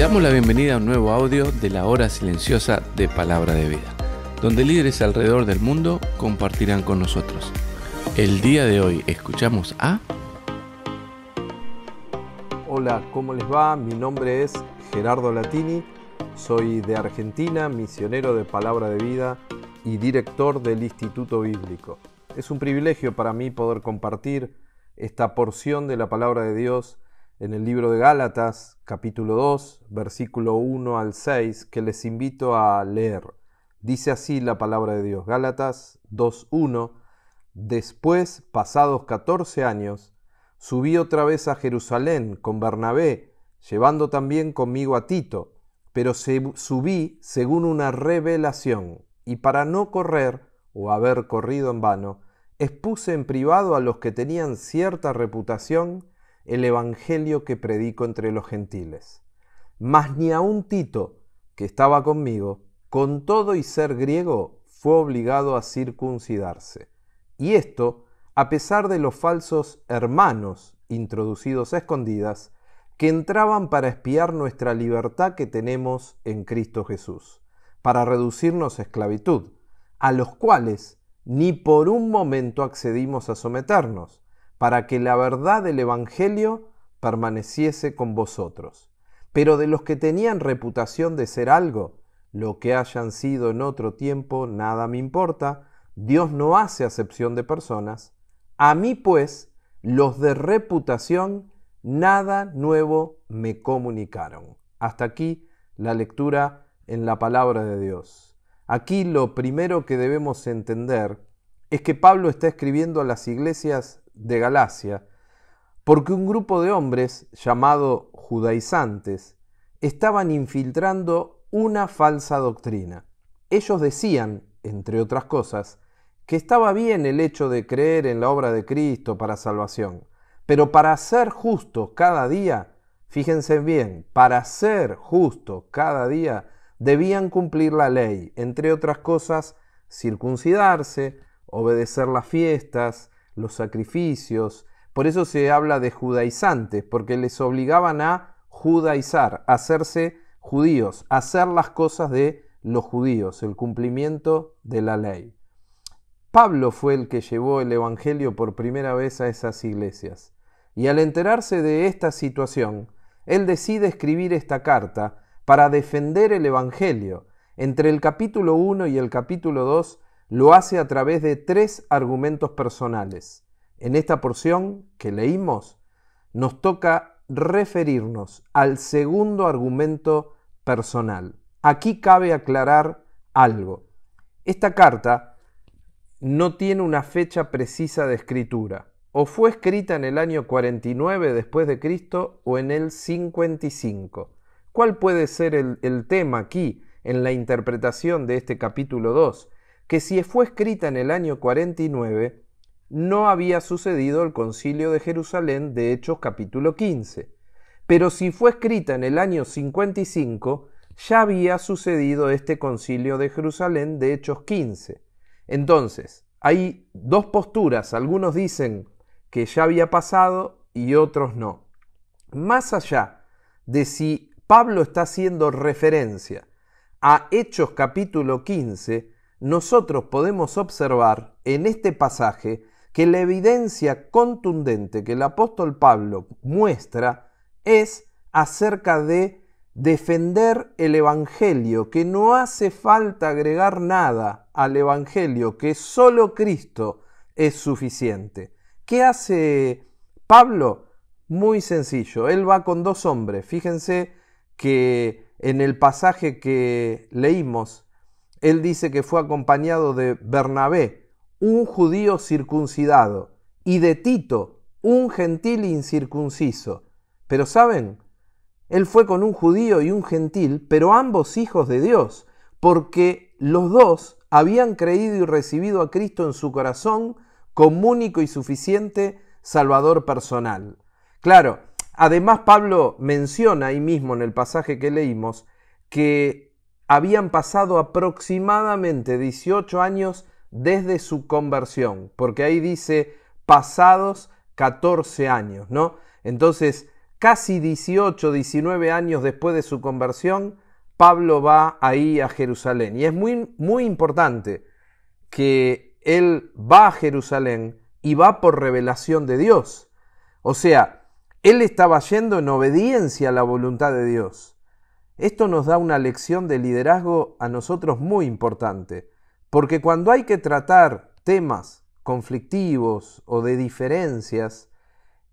damos la bienvenida a un nuevo audio de la hora silenciosa de Palabra de Vida, donde líderes alrededor del mundo compartirán con nosotros. El día de hoy escuchamos a... Hola, ¿cómo les va? Mi nombre es Gerardo Latini, soy de Argentina, misionero de Palabra de Vida y director del Instituto Bíblico. Es un privilegio para mí poder compartir esta porción de la palabra de Dios en el libro de Gálatas, capítulo 2, versículo 1 al 6, que les invito a leer. Dice así la palabra de Dios, Gálatas 2.1, después, pasados 14 años, subí otra vez a Jerusalén con Bernabé, llevando también conmigo a Tito, pero subí según una revelación, y para no correr o haber corrido en vano, expuse en privado a los que tenían cierta reputación, el Evangelio que predico entre los gentiles. Mas ni aun Tito, que estaba conmigo, con todo y ser griego, fue obligado a circuncidarse. Y esto, a pesar de los falsos hermanos introducidos a escondidas, que entraban para espiar nuestra libertad que tenemos en Cristo Jesús, para reducirnos a esclavitud, a los cuales ni por un momento accedimos a someternos, para que la verdad del Evangelio permaneciese con vosotros. Pero de los que tenían reputación de ser algo, lo que hayan sido en otro tiempo, nada me importa, Dios no hace acepción de personas. A mí, pues, los de reputación, nada nuevo me comunicaron. Hasta aquí la lectura en la palabra de Dios. Aquí lo primero que debemos entender es que Pablo está escribiendo a las iglesias de Galacia, porque un grupo de hombres llamado judaizantes estaban infiltrando una falsa doctrina. Ellos decían, entre otras cosas, que estaba bien el hecho de creer en la obra de Cristo para salvación, pero para ser justos cada día, fíjense bien, para ser justos cada día debían cumplir la ley, entre otras cosas, circuncidarse, obedecer las fiestas, los sacrificios. Por eso se habla de judaizantes, porque les obligaban a judaizar, a hacerse judíos, hacer las cosas de los judíos, el cumplimiento de la ley. Pablo fue el que llevó el Evangelio por primera vez a esas iglesias. Y al enterarse de esta situación, él decide escribir esta carta para defender el Evangelio. Entre el capítulo 1 y el capítulo 2 lo hace a través de tres argumentos personales. En esta porción que leímos, nos toca referirnos al segundo argumento personal. Aquí cabe aclarar algo. Esta carta no tiene una fecha precisa de escritura. O fue escrita en el año 49 después de Cristo o en el 55. ¿Cuál puede ser el, el tema aquí en la interpretación de este capítulo 2? que si fue escrita en el año 49, no había sucedido el concilio de Jerusalén de Hechos capítulo 15, pero si fue escrita en el año 55, ya había sucedido este concilio de Jerusalén de Hechos 15. Entonces, hay dos posturas, algunos dicen que ya había pasado y otros no. Más allá de si Pablo está haciendo referencia a Hechos capítulo 15, nosotros podemos observar en este pasaje que la evidencia contundente que el apóstol Pablo muestra es acerca de defender el Evangelio, que no hace falta agregar nada al Evangelio, que solo Cristo es suficiente. ¿Qué hace Pablo? Muy sencillo, él va con dos hombres. Fíjense que en el pasaje que leímos él dice que fue acompañado de Bernabé, un judío circuncidado, y de Tito, un gentil incircunciso. Pero saben, él fue con un judío y un gentil, pero ambos hijos de Dios, porque los dos habían creído y recibido a Cristo en su corazón como único y suficiente Salvador personal. Claro, además Pablo menciona ahí mismo en el pasaje que leímos que habían pasado aproximadamente 18 años desde su conversión, porque ahí dice pasados 14 años, ¿no? Entonces, casi 18, 19 años después de su conversión, Pablo va ahí a Jerusalén. Y es muy, muy importante que él va a Jerusalén y va por revelación de Dios. O sea, él estaba yendo en obediencia a la voluntad de Dios. Esto nos da una lección de liderazgo a nosotros muy importante, porque cuando hay que tratar temas conflictivos o de diferencias,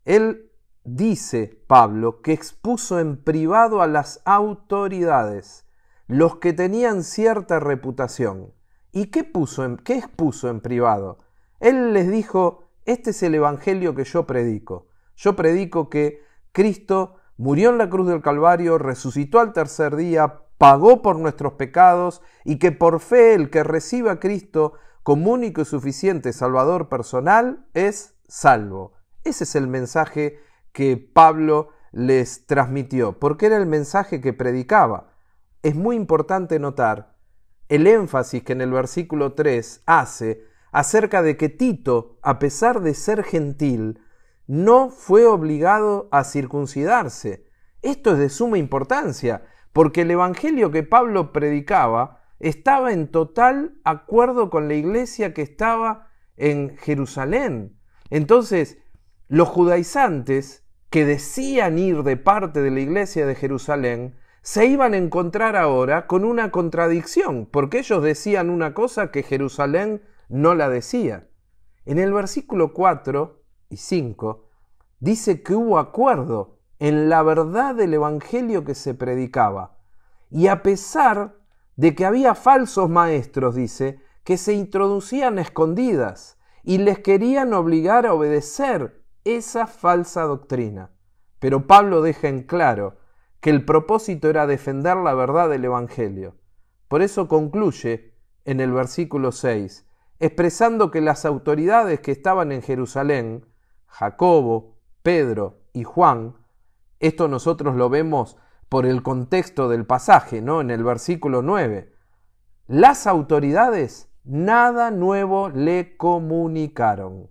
él dice, Pablo, que expuso en privado a las autoridades, los que tenían cierta reputación. ¿Y qué, puso en, qué expuso en privado? Él les dijo, este es el Evangelio que yo predico. Yo predico que Cristo murió en la cruz del Calvario, resucitó al tercer día, pagó por nuestros pecados y que por fe el que reciba a Cristo como único y suficiente Salvador personal es salvo. Ese es el mensaje que Pablo les transmitió, porque era el mensaje que predicaba. Es muy importante notar el énfasis que en el versículo 3 hace acerca de que Tito, a pesar de ser gentil, no fue obligado a circuncidarse. Esto es de suma importancia, porque el Evangelio que Pablo predicaba estaba en total acuerdo con la iglesia que estaba en Jerusalén. Entonces, los judaizantes que decían ir de parte de la iglesia de Jerusalén, se iban a encontrar ahora con una contradicción, porque ellos decían una cosa que Jerusalén no la decía. En el versículo 4 y 5, dice que hubo acuerdo en la verdad del Evangelio que se predicaba. Y a pesar de que había falsos maestros, dice, que se introducían escondidas y les querían obligar a obedecer esa falsa doctrina. Pero Pablo deja en claro que el propósito era defender la verdad del Evangelio. Por eso concluye en el versículo 6, expresando que las autoridades que estaban en Jerusalén Jacobo, Pedro y Juan, esto nosotros lo vemos por el contexto del pasaje, ¿no? En el versículo 9. Las autoridades nada nuevo le comunicaron.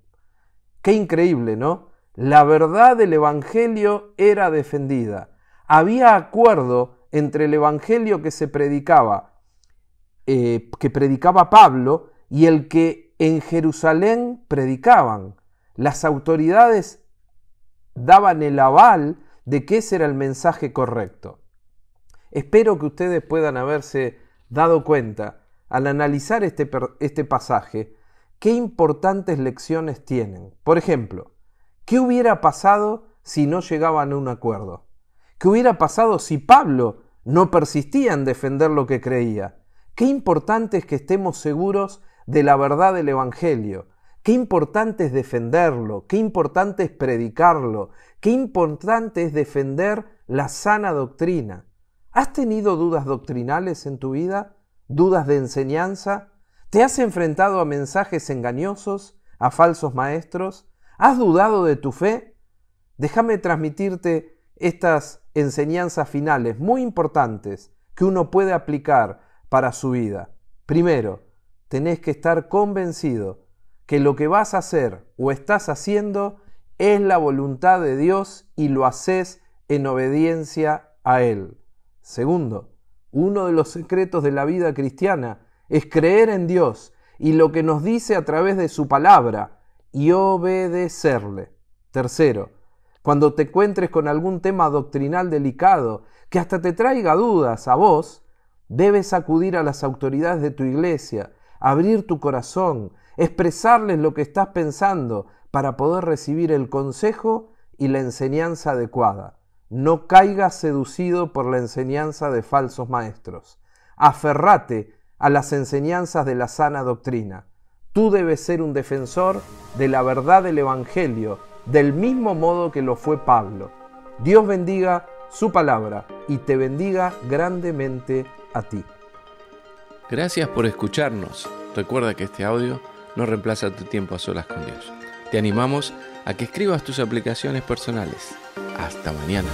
Qué increíble, ¿no? La verdad del Evangelio era defendida. Había acuerdo entre el Evangelio que se predicaba, eh, que predicaba Pablo, y el que en Jerusalén predicaban. Las autoridades daban el aval de que ese era el mensaje correcto. Espero que ustedes puedan haberse dado cuenta al analizar este, este pasaje qué importantes lecciones tienen. Por ejemplo, ¿qué hubiera pasado si no llegaban a un acuerdo? ¿Qué hubiera pasado si Pablo no persistía en defender lo que creía? Qué importante es que estemos seguros de la verdad del Evangelio, Qué importante es defenderlo, qué importante es predicarlo, qué importante es defender la sana doctrina. ¿Has tenido dudas doctrinales en tu vida? ¿Dudas de enseñanza? ¿Te has enfrentado a mensajes engañosos, a falsos maestros? ¿Has dudado de tu fe? Déjame transmitirte estas enseñanzas finales muy importantes que uno puede aplicar para su vida. Primero, tenés que estar convencido que lo que vas a hacer o estás haciendo es la voluntad de Dios y lo haces en obediencia a Él. Segundo, uno de los secretos de la vida cristiana es creer en Dios y lo que nos dice a través de su palabra y obedecerle. Tercero, cuando te encuentres con algún tema doctrinal delicado que hasta te traiga dudas a vos, debes acudir a las autoridades de tu iglesia, abrir tu corazón, expresarles lo que estás pensando para poder recibir el consejo y la enseñanza adecuada. No caigas seducido por la enseñanza de falsos maestros. Aferrate a las enseñanzas de la sana doctrina. Tú debes ser un defensor de la verdad del Evangelio, del mismo modo que lo fue Pablo. Dios bendiga su palabra y te bendiga grandemente a ti. Gracias por escucharnos. Recuerda que este audio no reemplaza tu tiempo a solas con Dios. Te animamos a que escribas tus aplicaciones personales. Hasta mañana.